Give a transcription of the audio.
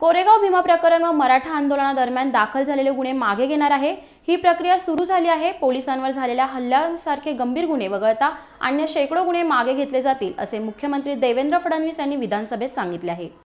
कोरेगाव भीमा प्रकरण व मराठा आंदोलनादरम्यान दाखल झालेले गुन्हे मागे घेणार आहे ही प्रक्रिया सुरू झाली आहे पोलिसांवर झालेल्या हल्ल्यांसारखे गंभीर गुन्हे वगळता अन्य शेकडो गुन्हे मागे घेतले जातील असे मुख्यमंत्री देवेंद्र फडणवीस यांनी विधानसभेत सांगितले आहे